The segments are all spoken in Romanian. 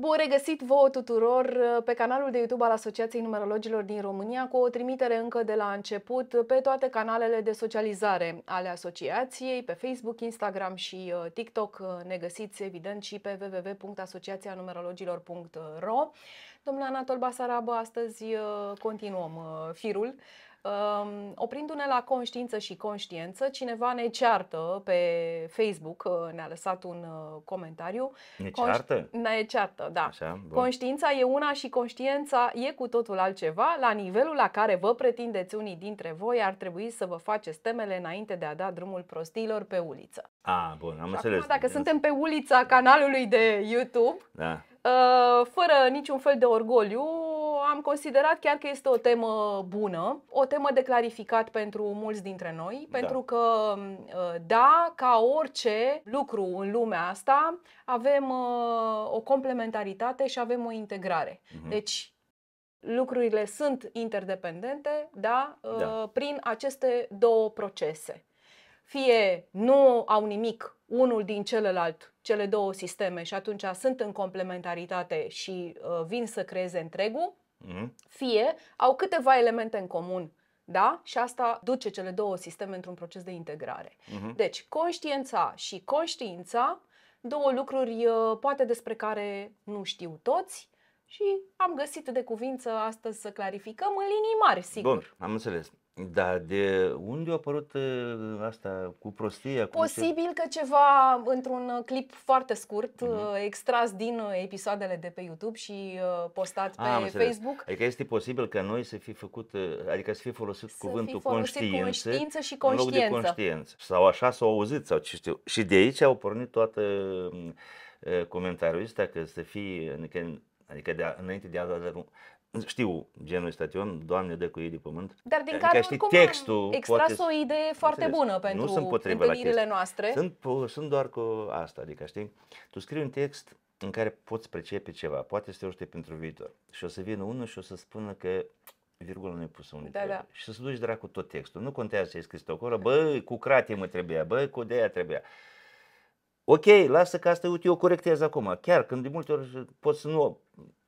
Bun regăsit vouă tuturor uh, pe canalul de YouTube al Asociației Numerologilor din România cu o trimitere încă de la început uh, pe toate canalele de socializare ale asociației, pe Facebook, Instagram și uh, TikTok. Ne găsiți evident și pe www.asociațianumerologilor.ro Domnule Anatol Basarabă, astăzi continuăm firul Ehm, oprindu-ne la conștiință și conștiență, cineva ne ceartă pe Facebook, uh, ne-a lăsat un uh, comentariu. Ne ceartă? Conști... Ne ceartă, da. Așa, Conștiința e una și conștiința e cu totul altceva. La nivelul la care vă pretindeți unii dintre voi, ar trebui să vă faceți temele înainte de a da drumul prostiilor pe uliță. A, bun, am și înțeles. dacă suntem pe ulița canalului de YouTube, da. Uh, fără niciun fel de orgoliu, am considerat chiar că este o temă bună, o temă de clarificat pentru mulți dintre noi, da. pentru că, uh, da, ca orice lucru în lumea asta, avem uh, o complementaritate și avem o integrare. Uh-huh. Deci, lucrurile sunt interdependente, da, uh, da. prin aceste două procese. Fie nu au nimic unul din celălalt, cele două sisteme și atunci sunt în complementaritate și uh, vin să creeze întregul, Mhm. fie au câteva elemente în comun. Da? Și asta duce cele două sisteme într-un proces de integrare. Mhm. Deci, conștiința și conștiința, două lucruri uh, poate despre care nu știu toți, și am găsit de cuvință astăzi să clarificăm în linii mari, sigur. Bun, am înțeles. Da, de unde a apărut ă, asta cu prostia? Posibil ce... că ceva într-un ă, clip foarte scurt, mm-hmm. extras din episoadele de pe YouTube și postat ah, pe Facebook. Adică este posibil că noi să fi făcut, adică să fi folosit să cuvântul fi folosit conștiință, conștiință și conștiință. În loc de conștiință. Sau așa s-au auzit sau ce știu. Și de aici au pornit toată comentariul ăsta că să fie, adică, adică de, înainte de a da știu genul ăsta, Doamne de cu ei de pământ. Dar din care adică, știi, textul extras poate... o idee foarte înțeles, bună pentru nu sunt întâlnirile noastre. Sunt, sunt doar cu asta, adică știi, tu scrii un text în care poți percepe ceva, poate să te pentru viitor. Și o să vină unul și o să spună că virgulă nu-i pusă unde da, Da. Și să duci dracu tot textul. Nu contează ce ai scris acolo, băi, cu crate mă trebuia, băi, cu de aia trebuia. Ok, lasă că asta, uite, eu corectez acum. Chiar când de multe ori pot să nu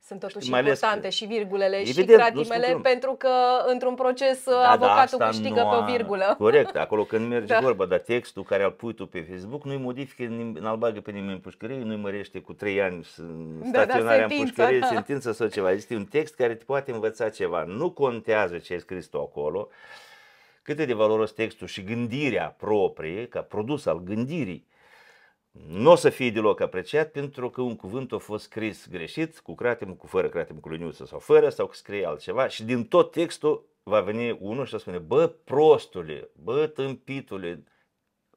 sunt totuși Știi, importante și virgulele Evident, și cratimele, pentru că într-un proces da, da avocatul da, câștigă pe o virgulă. Corect, acolo când merge da. vorba, dar textul care îl pui tu pe Facebook nu-i modifică, n-al bagă pe nimeni în pușcărie, nu-i mărește cu trei ani staționarea da, da, în pușcărie, da. sentință sau ceva. Este un text care te poate învăța ceva. Nu contează ce ai scris tu acolo, cât de valoros textul și gândirea proprie, ca produs al gândirii, nu o să fie deloc apreciat pentru că un cuvânt a fost scris greșit, cu cratemul, cu fără cratemul, cu liniuță sau fără, sau că scrie altceva și din tot textul va veni unul și va spune, bă, prostule, bă, tâmpitule,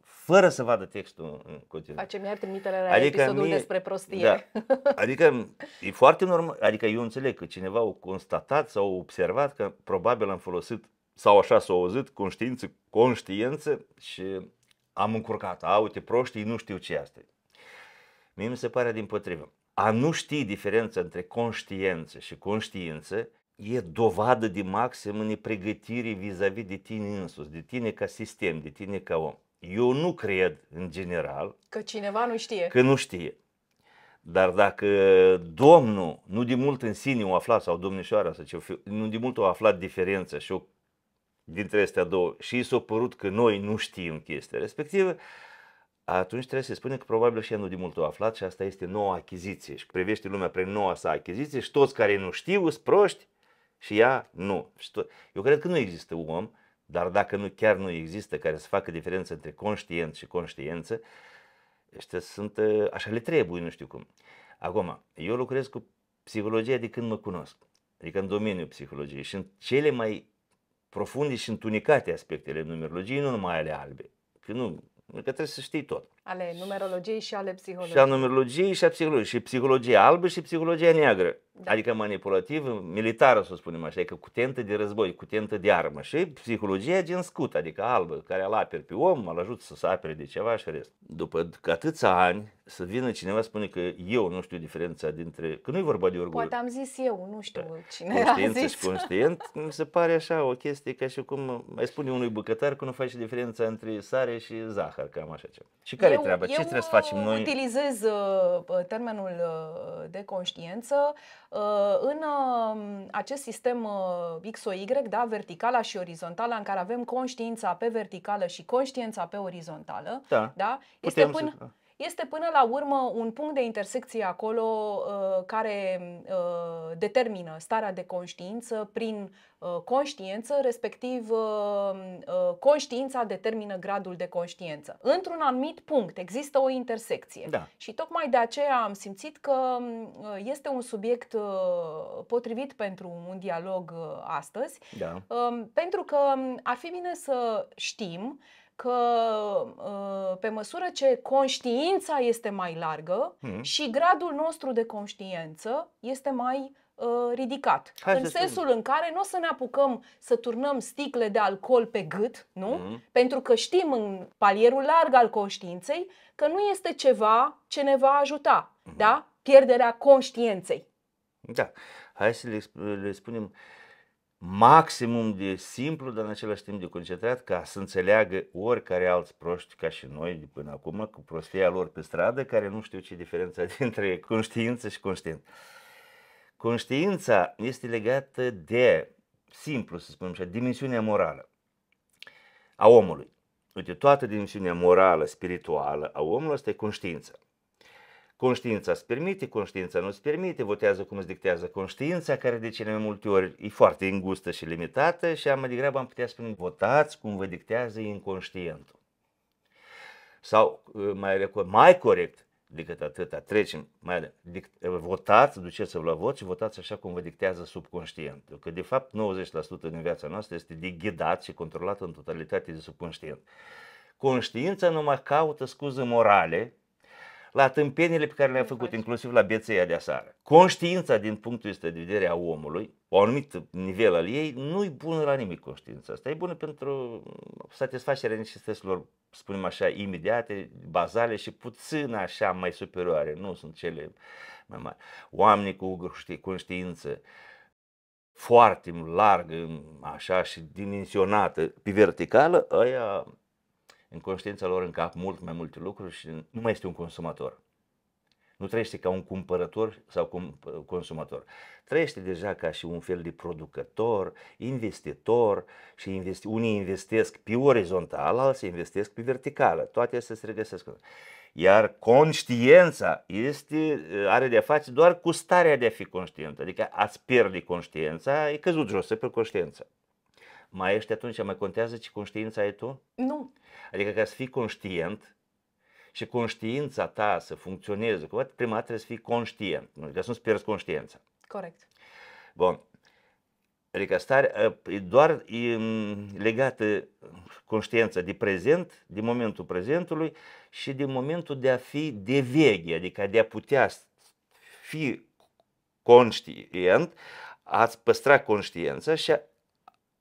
fără să vadă textul în continuu. Facem iar trimitele la adică episodul mie, despre prostie. Da, adică e foarte normal, adică eu înțeleg că cineva a constatat sau a observat că probabil am folosit sau așa s-a auzit, conștiință, conștiință și am încurcat, a, uite, proștii nu știu ce este. Mie mi se pare din potrivă. A nu ști diferența între conștiență și conștiință e dovadă de maximă nepregătire vis-a-vis de tine însuți, de tine ca sistem, de tine ca om. Eu nu cred, în general, că cineva nu știe. Că nu știe. Dar dacă Domnul nu de mult în sine o afla, sau domnișoara, să ce, nu de mult o aflat diferența și o dintre astea două și i s-a părut că noi nu știm chestia respectivă, atunci trebuie să spunem că probabil și nu de mult o aflat și asta este noua achiziție și privește lumea prin noua sa achiziție și toți care nu știu sunt proști și ea nu. Eu cred că nu există om, dar dacă nu chiar nu există, care să facă diferența între conștient și conștiență, ăștia sunt, ă, așa le trebuie, nu știu cum. Acum, eu lucrez cu psihologia de când mă cunosc, adică în domeniul psihologiei și în cele mai profunde și întunecate aspectele numerologiei, nu numai ale albe. Că nu, că trebuie să știi tot. Ale numerologiei și ale psihologiei. Și a numerologiei și a psihologiei. Și psihologia albă și psihologia neagră. Da. Adică manipulativ, militară, să spunem așa, adică cu tentă de război, cu tentă de armă. Și psihologia din scut, adică albă, care îl aperi pe om, îl ajută să se apere de ceva și rest. După atâția ani, să vină cineva spune că eu nu știu diferența dintre... Că nu e vorba de orgoliu. Poate am zis eu, nu știu da. cine Conștiință a zis. și conștient, mi se pare așa o chestie ca și cum mai spune unui bucătar că nu face diferența între sare și zahăr, cam așa ceva. Și care care e treaba? Ce eu trebuie să facem noi? utilizez uh, uh, termenul uh, de conștiență în um, acest sistem XOY, da, verticala și orizontala, în care avem conștiința pe verticală și conștiința pe orizontală, da, da? este Putem până... Să este până la urmă un punct de intersecție acolo uh, care uh, determină starea de conștiință prin uh, conștiință, respectiv uh, uh, conștiința determină gradul de conștiință. Într-un anumit punct există o intersecție da. și tocmai de aceea am simțit că uh, este un subiect potrivit pentru un dialog astăzi, da. Um, pentru că um, ar fi bine să știm că uh, pe măsură ce conștiința este mai largă hmm. și gradul nostru de conștiință este mai uh, ridicat. Hai în sensul spun. în care nu o să ne apucăm să turnăm sticle de alcool pe gât, nu? Mm. Pentru că știm în palierul larg al conștiinței că nu este ceva ce ne va ajuta, mm. da? Pierderea conștiinței. Da. Hai să le, le spunem uh, maximum de simplu, dar în același timp de concentrat, ca să înțeleagă oricare alți proști ca și noi de până acum, cu prostia lor pe stradă, care nu știu ce diferența dintre conștiință și conștiință. Conștiința este legată de, simplu să spunem așa, dimensiunea morală a omului. Uite, toată dimensiunea morală, spirituală a omului este conștiința. Conștiința îți permite, conștiința nu îți permite, votează cum îți dictează conștiința, care de cele mai multe ori e foarte îngustă și limitată și am mai degrabă am putea spune votați cum vă dictează inconștientul. Sau uh, mai, mai corect decât atâta, trecem, mai adică, dict, votați, duceți-vă la vot și votați așa cum vă dictează subconștientul. Că de fapt 90% din viața noastră este de și controlat în totalitate de subconștient. Conștiința numai caută scuze morale la tâmpenile pe care le-am făcut, exact. inclusiv la bețeia de asară. Conștiința din punctul ăsta de vedere a omului, o anumit nivel al ei, nu-i bună la nimic conștiința asta. E bună pentru satisfacerea necesităților, spunem așa, imediate, bazale și puțin așa mai superioare. Nu sunt cele mai mari. Oamenii cu conștiință foarte largă, așa și dimensionată pe verticală, aia în conștiința lor în cap mult mai multe lucruri și nu mai este un consumator. Nu trăiește ca un cumpărător sau cum uh, consumator. Trăiește deja ca și un fel de producător, investitor și investi- unii investesc pe orizontal, alții investesc pe verticală. Toate astea se regăsesc. Iar conștiința este, uh, are de-a face doar cu starea de a fi conștient. Adică ați pierde conștiința, e căzut jos pe conștiință mai ești atunci, mai contează ce conștiință ai tu? Nu. Adică ca să fii conștient și conștiința ta să funcționeze, cumva, prima dată trebuie să fii conștient, nu? adică să nu-ți pierzi conștiința. Corect. Bun. Adică stare, ă, e doar e legată conștiința de prezent, de momentul prezentului și de momentul de a fi de veche, adică de a putea fi conștient, ați păstra conștiința și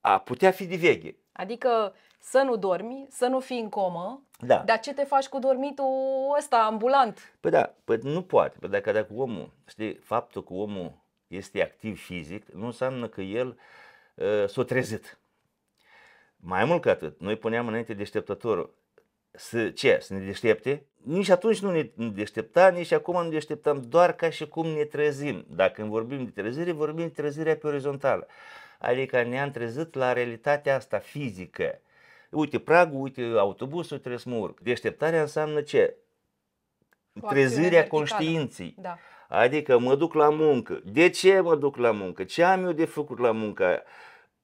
a putea fi diveghe. Adică să nu dormi, să nu fii în comă, da. dar ce te faci cu dormitul ăsta ambulant? Păi da, păi nu poate. Păi dacă, dacă omul, știi, faptul că omul este activ fizic, nu înseamnă că el uh, s-a trezit. Mai mult ca atât, noi puneam înainte deșteptătorul să, ce, să ne deștepte? Nici atunci nu ne deștepta, nici acum nu deșteptăm, doar ca și cum ne trezim. Dacă vorbim de trezire, vorbim de trezirea pe orizontală adică ne-am trezit la realitatea asta fizică. Uite pragul, uite autobusul, trebuie să mă urc. Deșteptarea înseamnă ce? Foarte Trezirea conștiinței. Da. Adică mă duc la muncă. De ce mă duc la muncă? Ce am eu de făcut la muncă?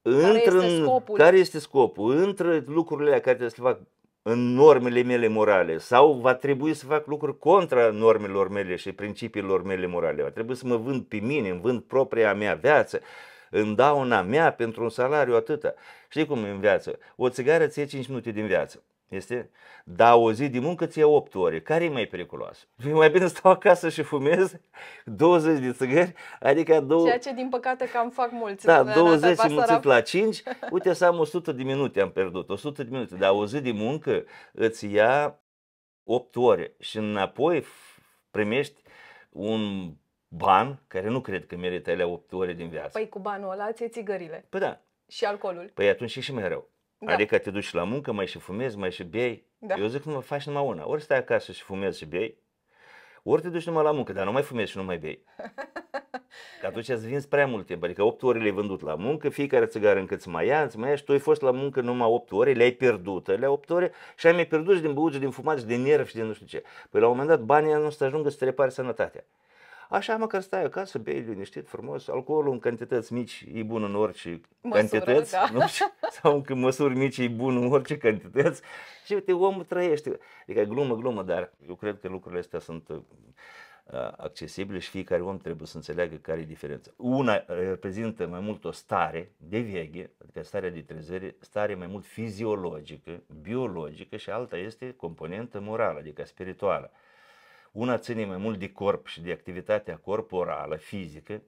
Intră care, este scopul? care este scopul? Între lucrurile care trebuie să le fac în normele mele morale sau va trebui să fac lucruri contra normelor mele și principiilor mele morale. Va trebui să mă vând pe mine, îmi vând propria mea viață în dauna mea pentru un salariu atâta. Știi cum e în viață? O țigară ție 5 minute din viață. Este? Da o zi de muncă ți-e 8 ore. Care e mai periculoasă? E mai bine stau acasă și fumez 20 de țigări, adică... Două... Ceea ce din păcate cam fac mulți. Da, 20 mulțit la 5, uite să am 100 de minute am pierdut, 100 de minute. Dar o zi de muncă îți ia 8 ore și înapoi primești un bani care nu cred că merită ele 8 ore din viață. Păi cu banul ăla ți țigările. Păi da. Și alcoolul. Păi atunci e și mai rău. Da. Adică te duci la muncă, mai și fumezi, mai și bei. Da. Eu zic nu mă faci numai una. Ori stai acasă și fumezi și bei, ori te duci numai la muncă, dar nu mai fumezi și nu mai bei. Că atunci îți vinzi prea mult timp, adică 8 ore le-ai vândut la muncă, fiecare țigară încă îți mai ia, îți mai ia și tu ai fost la muncă numai 8 ore, le-ai pierdut, le 8 ore și ai mai pierdut și din și din fumat, și din nervi și din nu știu ce. Păi la un moment dat banii nu o să ajungă să te repare sănătatea. Așa măcar stai acasă, bei liniștit, frumos, alcoolul în cantități mici e bun în orice Măsură, cantități, da. nu? sau în măsuri mici e bun în orice cantități și uite, omul trăiește. Adică glumă, glumă, dar eu cred că lucrurile astea sunt uh, accesibile și fiecare om trebuie să înțeleagă care e diferența. Una uh, reprezintă mai mult o stare de veche, adică starea de trezire, stare mai mult fiziologică, biologică și alta este componentă morală, adică spirituală. Una ține mai mult de corp și de activitatea corporală, fizică,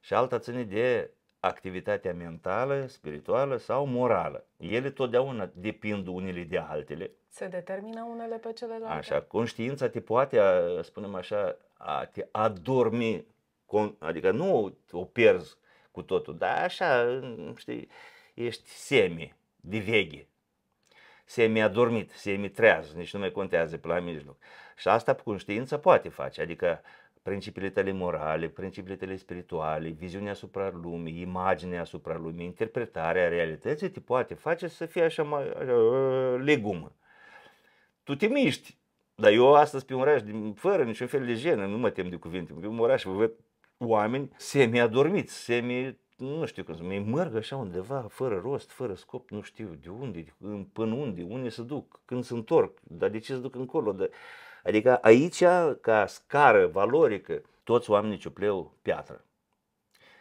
și alta ține de activitatea mentală, spirituală sau morală. Ele totdeauna depind unele de altele. Se determină unele pe celelalte. Așa, conștiința te poate, a, spunem așa, a te adormi, adică nu o pierzi cu totul, dar așa, știi, ești semi de veghe semi-adormit, semi-treaz, nici nu mai contează pe la mijloc. Și asta cu conștiință poate face, adică principiile tale morale, principiile tale spirituale, viziunea asupra lumii, imaginea asupra lumii, interpretarea realității te poate face să fie așa mai așa, uh, legumă. Tu te miști, dar eu astăzi pe un oraș, fără niciun fel de jenă, nu mă tem de cuvinte, pe un oraș vă văd oameni semi-adormiți, semi nu știu cum să mi merg așa undeva, fără rost, fără scop, nu știu de unde, până unde, unde să duc, când se întorc, dar de ce să duc încolo. De... Adică aici, ca scară valorică, toți oamenii ciupleu piatră.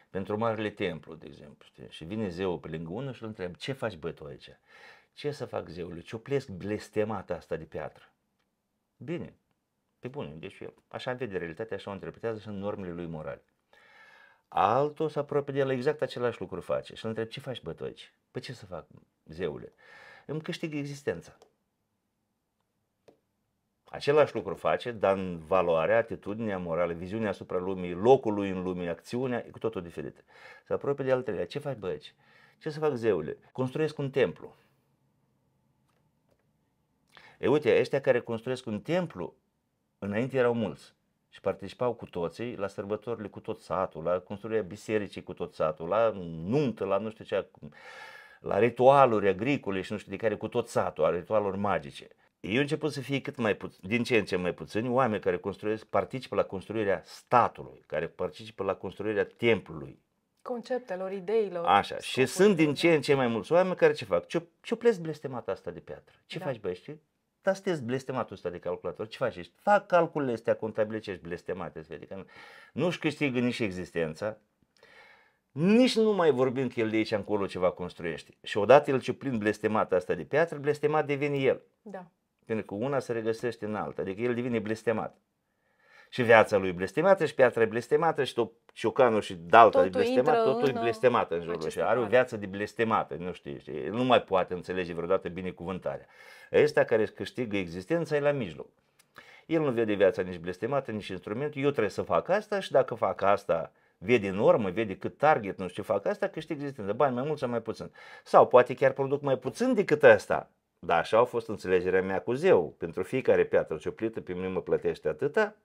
Pentru marele templu, de exemplu, știi? și vine zeul pe lângă unul și îl întreabă, ce faci bă tu aici? Ce să fac zeule? Ciuplesc blestemata asta de piatră. Bine, pe păi bune, deci eu, așa vede realitatea, așa o interpretează și în normele lui morale. Altul se apropie de el, exact același lucru face și îl întreb, ce faci bătoci? Păi ce să fac, zeule? Îmi câștig existența. Același lucru face, dar în valoarea, atitudinea morală, viziunea asupra lumii, locul lui în lume, acțiunea, e cu totul diferită. Se apropie de al treilea. Ce faci băieți? Ce să fac zeule? Construiesc un templu. E uite, ăștia care construiesc un templu, înainte erau mulți și participau cu toții la sărbătorile cu tot satul, la construirea bisericii cu tot satul, la nuntă, la nu știu ce, la ritualuri agricole și nu știu de care, cu tot satul, la ritualuri magice. Eu început să fie cât mai puțin, din ce în ce mai puțini oameni care construiesc, participă la construirea statului, care participă la construirea templului. Conceptelor, ideilor. Așa, și sunt din ce în ce mai mulți oameni care ce fac? Ce-o, ce blestemat asta de piatră? Ce da. faci, băiești? sunteți blestematul ăsta de calculator, ce faci? Ești? Fac calculele astea contabile ce ești blestemate, să adică nu-și câștigă nici existența, nici nu mai vorbim că el de aici încolo ceva construiește. Și odată el ce plin blestemat asta de piatră, blestemat devine el. Da. Pentru că una se regăsește în alta, adică el devine blestemat și viața lui blestemată și piatra blestemată și tot Ciocanul și Dalta de blestemat, totul e uh, blestemat în jurul și are o viață de blestemată, nu știe, știi, nu mai poate înțelege vreodată binecuvântarea. Ăsta care își câștigă existența e la mijloc. El nu vede viața nici blestemată, nici instrument. eu trebuie să fac asta și dacă fac asta, vede normă, vede cât target, nu știu, fac asta, câștig existență, bani mai mult sau mai puțin. Sau poate chiar produc mai puțin decât asta, dar așa a fost înțelegerea mea cu zeu. Pentru fiecare piatră cioplită pe mine mă plătește atâta,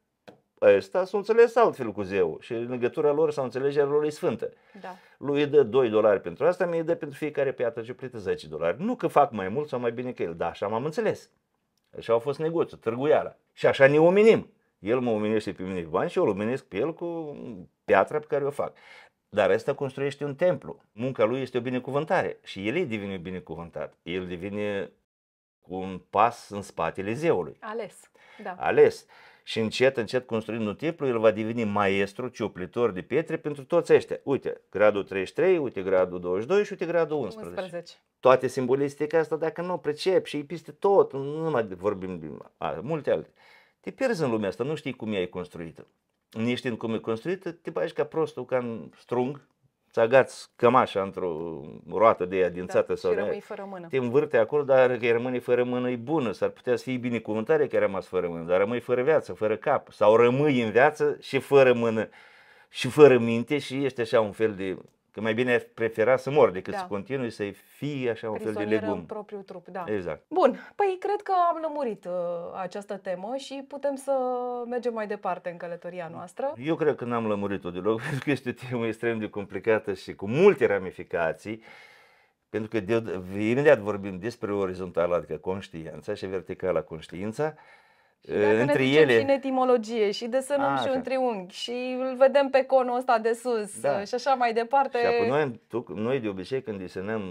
ăsta s-a înțeles altfel cu zeu și legătura lor sau înțelegerea lor e sfântă. Da. Lui îi dă 2 dolari pentru asta, mi-i dă pentru fiecare piatră ciuplită 10 dolari. Nu că fac mai mult sau mai bine că el, dar așa m-am înțeles. Așa au fost negoțul, târguiala. Și așa ne omenim. El mă omenește pe mine cu bani și eu îl omenesc pe el cu piatra pe care o fac. Dar asta construiește un templu. Munca lui este o binecuvântare și el devine binecuvântat. El devine cu un pas în spatele zeului. Ales, da. Ales și încet, încet construind templu, el va deveni maestru, ciuplitor de pietre pentru toți ăștia. Uite, gradul 33, uite gradul 22 și uite gradul 11. 11. Toate simbolistica asta, dacă nu pricep și peste tot, nu mai vorbim de a, multe alte. Te pierzi în lumea asta, nu știi cum e construită. Neștiind cum e construită, te bagi ca prostul, ca în strung, să agați cămașa într-o roată de ea din da, sau și rămâi fără mână. te învârte acolo, dar că rămâne fără mână e bună, s-ar putea să fie binecuvântare că ai rămas fără mână, dar rămâi fără viață, fără cap sau rămâi în viață și fără mână și fără minte și este așa un fel de Că mai bine prefera să mor decât da. să continui să-i fie așa un fel de legum. în propriul trup, da. Exact. Bun, păi cred că am lămurit uh, această temă și putem să mergem mai departe în călătoria noastră. Eu cred că n-am lămurit-o deloc, pentru că este o temă extrem de complicată și cu multe ramificații. Pentru că de, imediat vorbim despre orizontală, adică conștiința, și verticală conștiința. Și dacă între ne ele. Și în etimologie, și desenăm A, și un triunghi, și îl vedem pe conul ăsta de sus, da. și așa mai departe. Și apoi noi, tu, noi de obicei când desenăm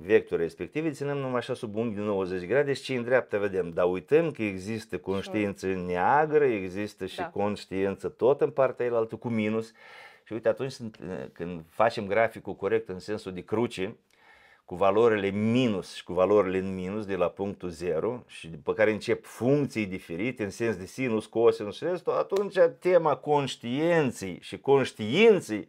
vectorul respectiv, desenăm numai așa sub unghi de 90 grade și ce în dreapta vedem. Dar uităm că există conștiință Șur. neagră, există și da. conștiință tot în partea elaltă cu minus. Și uite, atunci când facem graficul corect în sensul de cruce, cu valorile minus și cu valorile în minus de la punctul 0 și după care încep funcții diferite în sens de sinus, cosinus și restul, atunci tema conștiinței și conștiinței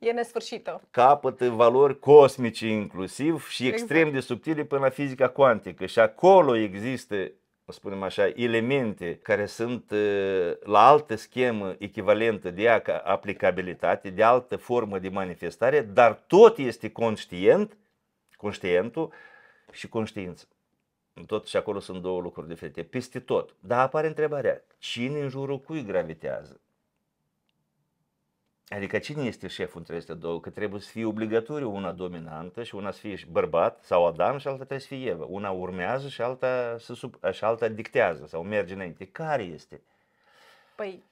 e nesfârșită. Capătă valori cosmice inclusiv și exact. extrem de subtile până la fizica cuantică și acolo există să spunem așa, elemente care sunt uh, la altă schemă echivalentă de aplicabilitate, de altă formă de manifestare, dar tot este conștient conștientul și conștiința. Tot și acolo sunt două lucruri diferite, peste tot. Dar apare întrebarea, cine în jurul cui gravitează? Adică cine este șeful între aceste două? Că trebuie să fie obligatoriu una dominantă și una să fie bărbat sau Adam și alta trebuie să fie Eva. Una urmează și alta, se sub, și alta dictează sau merge înainte. Care este? Păi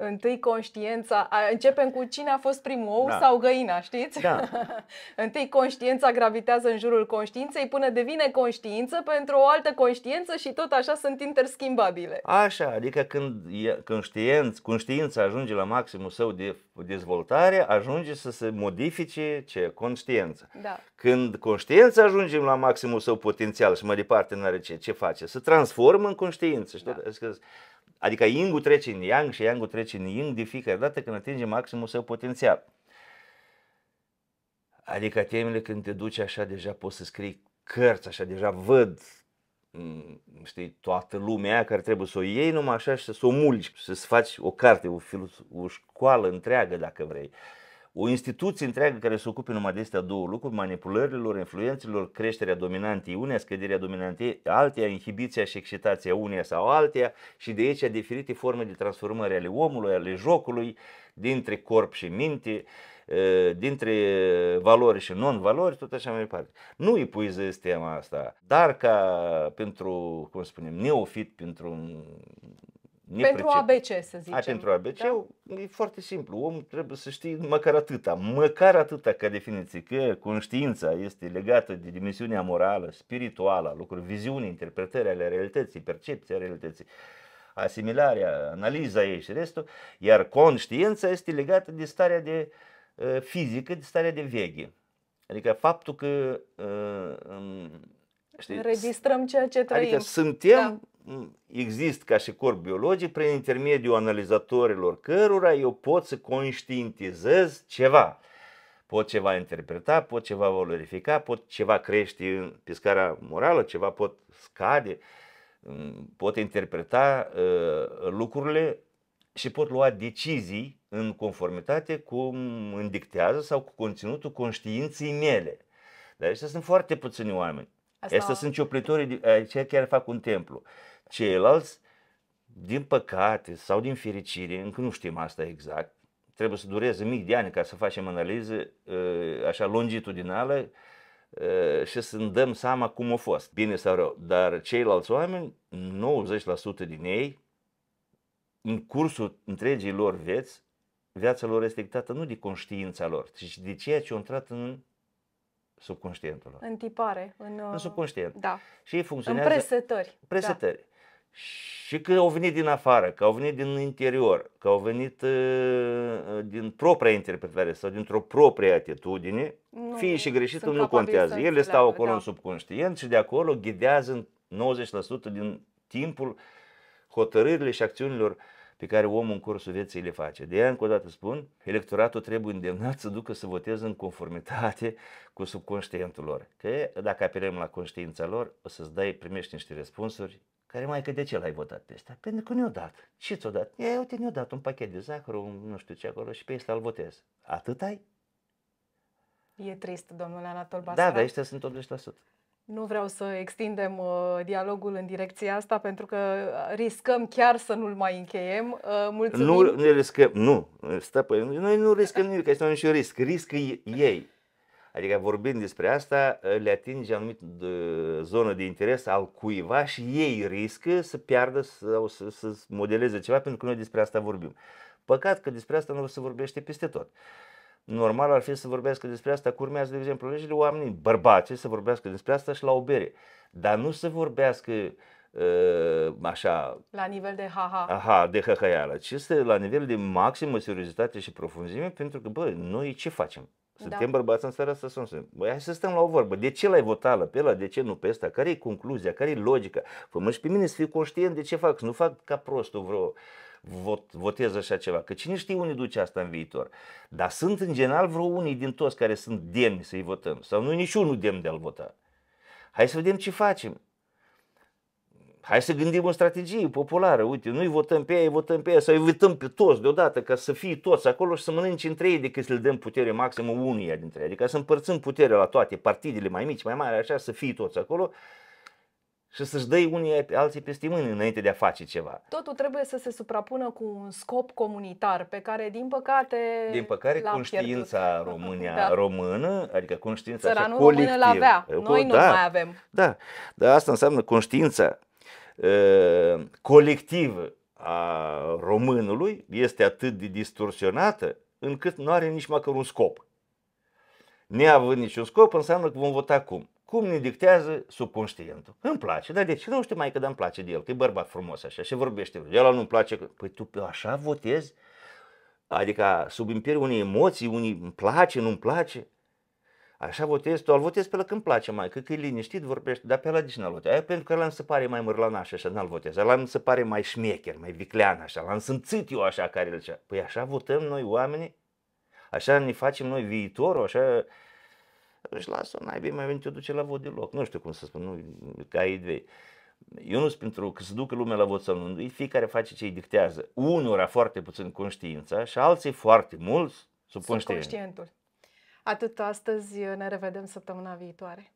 Întâi conștiența, începem cu cine a fost primul ou da. sau găina, știți? Da. Întâi conștiența gravitează în jurul conștiinței până devine conștiință pentru o altă conștiință și tot așa sunt interschimbabile. Așa, adică când conștiința, conștiința ajunge la maximul său de dezvoltare, ajunge să se modifice ce? Conștiința. Da. Când conștiința ajunge la maximul său potențial și mai departe nu are ce, ce face? Se transformă în conștiință. Da. Adică, Adică yin trece în yang și yang trece în yin de fiecare dată când atinge maximul său potențial. Adică temele când te duci așa deja poți să scrii cărți, așa deja văd mm, știi, toată lumea care trebuie să o iei numai așa și să o mulci, să-ți faci o carte, o, o școală întreagă dacă vrei o instituție întreagă care se ocupe numai de astea două lucruri, manipulărilor, influențelor, creșterea dominantei uneia, scăderea dominantei alteia, inhibiția și excitația uneia sau alteia și de aici diferite forme de transformări ale omului, ale jocului, dintre corp și minte, ă, dintre valori și non-valori, tot așa mai departe. Nu îi puizez tema asta, dar ca pentru, cum spunem, neofit, pentru un Nepricep. Pentru ABC, să zicem. A, pentru ABC da? e foarte simplu. Omul trebuie să știe măcar atâta, măcar atâta ca definiție, că conștiința este legată de dimensiunea morală, spirituală, lucruri, viziune, interpretări ale realității, percepția realității, asimilarea, analiza ei și restul, iar conștiința este legată de starea de uh, fizică, de starea de veche. Adică faptul că uh, um, Știi? Registrăm ceea ce adică trăim. Adică suntem, da. există ca și corp biologic, prin intermediul analizatorilor cărora eu pot să conștientizez ceva. Pot ceva interpreta, pot ceva valorifica, pot ceva crește în piscarea morală, ceva pot scade, pot interpreta uh, lucrurile și pot lua decizii în conformitate cu îndictează sau cu conținutul conștiinței mele. Dar aceștia sunt foarte puțini oameni. Asta sunt cioplitorii, cei care fac un templu. Ceilalți, din păcate sau din fericire, încă nu știm asta exact, trebuie să dureze mii de ani ca să facem analize ă, așa longitudinală și să ne dăm seama cum a fost, bine sau rău. Dar ceilalți oameni, 90% din ei, în cursul întregii lor vieți, viața lor este dictată nu de conștiința lor, ci de ceea ce au intrat în subconștientul lor. În tipare. În, în uh, subconștient. Da. Și funcționează. În presetări. Presetări. Da. Și că au venit din afară, că au venit din interior, că au venit uh, uh din propria interpretare sau dintr-o proprie atitudine, nu, fie și greșitul, nu contează. Ele stau acolo da. în subconștient și de acolo ghidează 90% din timpul hotărârile și acțiunilor uh, pe care omul în cursul vieții le face. De aia, încă o dată spun, electoratul trebuie îndemnat să ducă să voteze în conformitate cu subconștientul lor. Că dacă apelăm la conștiința lor, o să-ți dai, primești niște răspunsuri care mai că de ce l-ai votat pe ăsta? Pentru că ne-o dat. Și ți-o dat? Ia uite, ne-o dat un pachet de zahăr, un nu știu ce acolo și pe ăsta îl votez. Atât ai? E trist, domnule Anatol Basarab. Da, dar ăștia sunt 80%. Nu vreau să extindem uh, dialogul în direcția asta pentru că riscăm chiar să nu-l mai încheiem. Uh, mulțumim. Nu ne riscăm, nu, stă păi, noi nu riscăm nimic, este un risc, riscă ei. Adică vorbind despre asta, uh, le atinge anumit uh, zonă de interes al cuiva și ei riscă să piardă sau să, să modeleze ceva pentru că noi despre asta vorbim. Păcat că despre asta nu se vorbește peste tot. Uh, Normal ar fi să vorbească despre asta cu urmează, de exemplu, legile oamenii, bărbații, să vorbească despre asta și la o bere. Dar nu să vorbească uh, așa... La nivel de ha-ha. Aha, de hăhăială, ci este la nivel de maximă seriozitate și profunzime, pentru că, bă, noi ce facem? Da. Suntem da. bărbați în starea asta să suntem. Băi, hai să stăm la o vorbă. De ce l-ai votat la pe ăla? De ce nu pe ăsta? Care e concluzia? Care e logica? Fă și pe mine să fiu conștient de ce fac, să nu fac ca prostul vreo vot, votez așa ceva, că cine știe unde duce asta în viitor. Dar sunt în general vreo unii din toți care sunt demni să-i votăm sau nu niciunul demn de a-l vota. Hai să vedem ce facem. Hai să gândim o strategie populară, uite, nu-i votăm pe ei, votăm pe ei, să votăm pe toți deodată, ca să fie toți acolo și să mănânci între ei decât să le dăm putere maximă unuia dintre ei, adică să împărțim puterea la toate partidele mai mici, mai mari, așa, să fie toți acolo și să-și dăi unii alții peste mâini înainte de a face ceva. Totul trebuie să se suprapună cu un scop comunitar pe care, din păcate, din păcate conștiința românia, da. română, adică conștiința așa colectivă. Română avea. Noi da, nu mai avem. Da, dar asta înseamnă conștiința uh, ă, colectivă a românului este atât de distorsionată încât nu are nici măcar un scop. Neavând niciun scop, înseamnă că vom vota cum? cum ne dictează subconștientul. Îmi place, dar de ce nu știu mai că îmi place de el, că e bărbat frumos așa și vorbește. El nu-mi place, că... păi tu așa votezi? Adică sub imperiul unei emoții, unii îmi place, nu-mi place. Așa votezi tu îl votezi pe la când place mai, că, că e liniștit, vorbește, dar pe la de ce n Aia pentru că el îmi se pare mai mărlan așa, nu l votez, ăla îmi se pare mai șmecher, mai viclean așa, l-am simțit eu așa care el Păi așa votăm noi oamenii? Așa ne facem noi viitorul, așa își lasă bine, mai venit te duce la vot deloc. Nu știu cum să spun, nu, ca idei. Eu nu sunt pentru că se ducă lumea la vot sau nu, fiecare face ce îi dictează. Unora foarte puțin conștiința și alții foarte mulți sub conștientul. Atât astăzi, ne revedem săptămâna viitoare.